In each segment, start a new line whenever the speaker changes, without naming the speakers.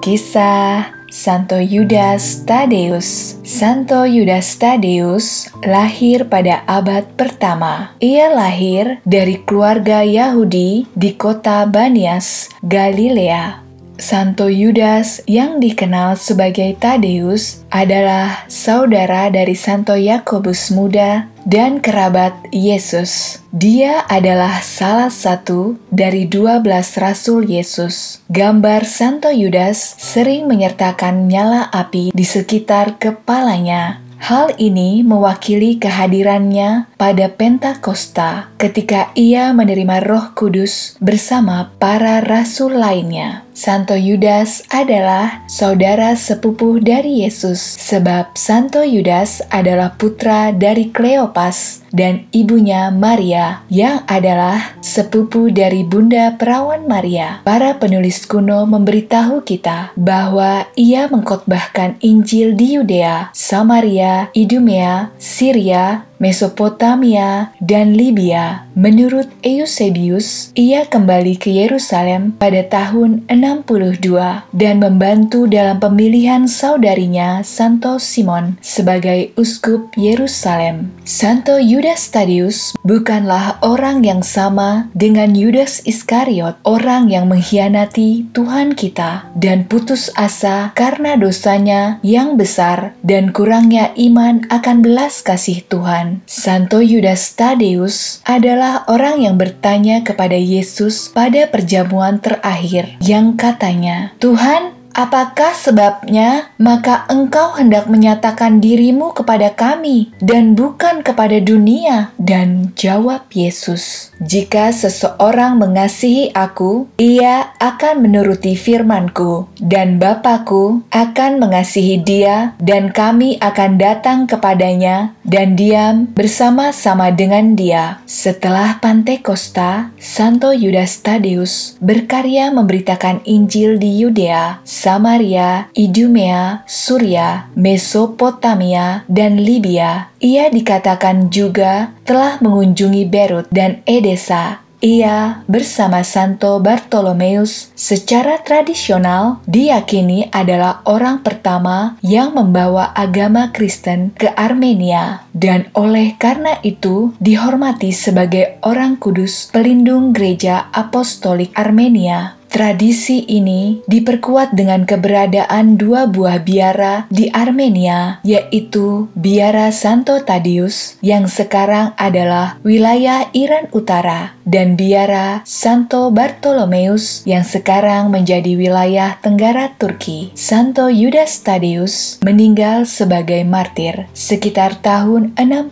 Kisah Santo Yudas Tadeus Santo Yudas Tadeus lahir pada abad pertama. Ia lahir dari keluarga Yahudi di kota Banias, Galilea. Santo Yudas yang dikenal sebagai Tadeus adalah saudara dari Santo Yakobus Muda dan kerabat Yesus. Dia adalah salah satu dari dua belas rasul Yesus. Gambar Santo Yudas sering menyertakan nyala api di sekitar kepalanya Hal ini mewakili kehadirannya pada Pentakosta ketika ia menerima Roh Kudus bersama para rasul lainnya. Santo Yudas adalah saudara sepupu dari Yesus, sebab Santo Yudas adalah putra dari Kleopas dan ibunya Maria, yang adalah sepupu dari Bunda Perawan Maria. Para penulis kuno memberitahu kita bahwa ia mengkotbahkan Injil di Yudea, Samaria, Idumea, Syria, Mesopotamia, dan Libya. Menurut Eusebius, ia kembali ke Yerusalem pada tahun 62 dan membantu dalam pemilihan saudarinya Santo Simon sebagai uskup Yerusalem. Santo Yudas Tadius bukanlah orang yang sama dengan Yudas Iskariot, orang yang mengkhianati Tuhan kita dan putus asa karena dosanya yang besar dan kurangnya iman akan belas kasih Tuhan. Tuhan. Santo Yudas Tadeus adalah orang yang bertanya kepada Yesus pada perjamuan terakhir yang katanya, "Tuhan, Apakah sebabnya maka engkau hendak menyatakan dirimu kepada kami dan bukan kepada dunia? Dan jawab Yesus, "Jika seseorang mengasihi Aku, ia akan menuruti firman-Ku, dan Bapa-Ku akan mengasihi dia, dan kami akan datang kepadanya dan diam bersama-sama dengan dia." Setelah Pantekosta, Santo Yudas Tadeus berkarya memberitakan Injil di Yudea Samaria, Idumea, Suria, Mesopotamia, dan Libya. Ia dikatakan juga telah mengunjungi Beirut dan Edesa. Ia bersama Santo Bartolomeus secara tradisional diyakini adalah orang pertama yang membawa agama Kristen ke Armenia dan oleh karena itu dihormati sebagai orang kudus pelindung gereja apostolik Armenia. Tradisi ini diperkuat dengan keberadaan dua buah biara di Armenia, yaitu Biara Santo Tadius yang sekarang adalah wilayah Iran Utara dan Biara Santo Bartolomeus yang sekarang menjadi wilayah Tenggara Turki. Santo Yudas Tadius meninggal sebagai martir sekitar tahun 65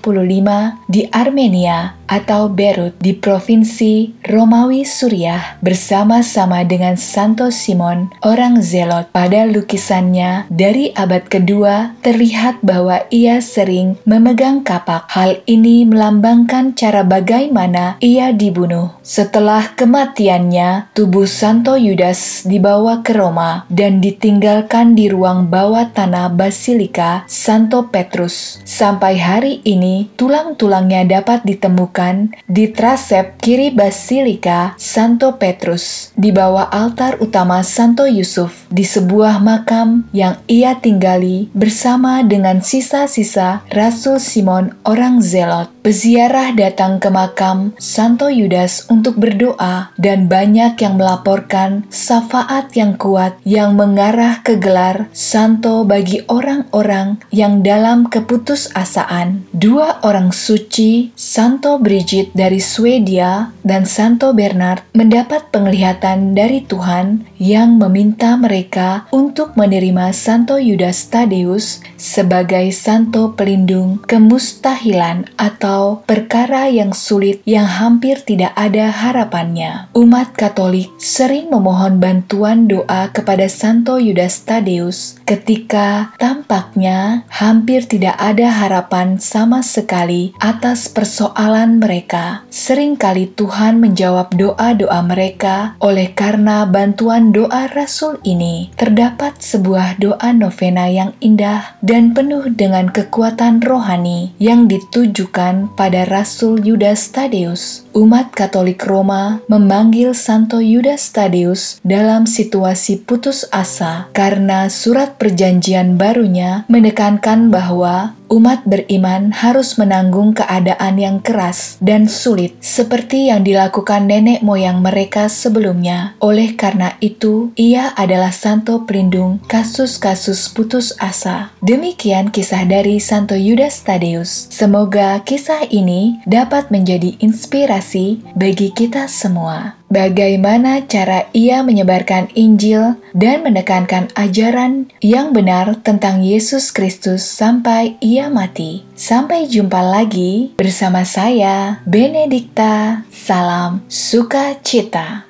di Armenia atau Beirut di Provinsi Romawi Suriah bersama-sama dengan Santo Simon, orang Zelot. Pada lukisannya dari abad kedua terlihat bahwa ia sering memegang kapak. Hal ini melambangkan cara bagaimana ia dibunuh. Setelah kematiannya, tubuh Santo Yudas dibawa ke Roma dan ditinggalkan di ruang bawah tanah Basilika Santo Petrus. Sampai hari ini, tulang-tulangnya dapat ditemukan di trasep kiri Basilika Santo Petrus di bawah bawah altar utama Santo Yusuf di sebuah makam yang ia tinggali bersama dengan sisa-sisa Rasul Simon orang Zelot. Peziarah datang ke makam Santo Yudas untuk berdoa dan banyak yang melaporkan syafaat yang kuat yang mengarah ke gelar santo bagi orang-orang yang dalam keputusasaan. Dua orang suci, Santo Bridget dari Swedia dan Santo Bernard mendapat penglihatan dari Tuhan yang meminta mereka untuk menerima Santo Yudas Tadeus sebagai santo pelindung kemustahilan atau atau perkara yang sulit yang hampir tidak ada harapannya. Umat Katolik sering memohon bantuan doa kepada Santo Yudas Tadeus ketika tampaknya hampir tidak ada harapan sama sekali atas persoalan mereka. Seringkali Tuhan menjawab doa-doa mereka oleh karena bantuan doa Rasul ini terdapat sebuah doa novena yang indah dan penuh dengan kekuatan rohani yang ditujukan dilakukan pada Rasul Yudas Tadeus. Umat Katolik Roma memanggil Santo Yudas Tadeus dalam situasi putus asa karena surat perjanjian barunya menekankan bahwa umat beriman harus menanggung keadaan yang keras dan sulit seperti yang dilakukan nenek moyang mereka sebelumnya. Oleh karena itu, ia adalah santo pelindung kasus-kasus putus asa. Demikian kisah dari Santo Yudas Tadeus. Semoga kisah ini dapat menjadi inspirasi bagi kita semua bagaimana cara ia menyebarkan Injil dan menekankan ajaran yang benar tentang Yesus Kristus sampai ia mati. Sampai jumpa lagi bersama saya, Benedikta. Salam sukacita.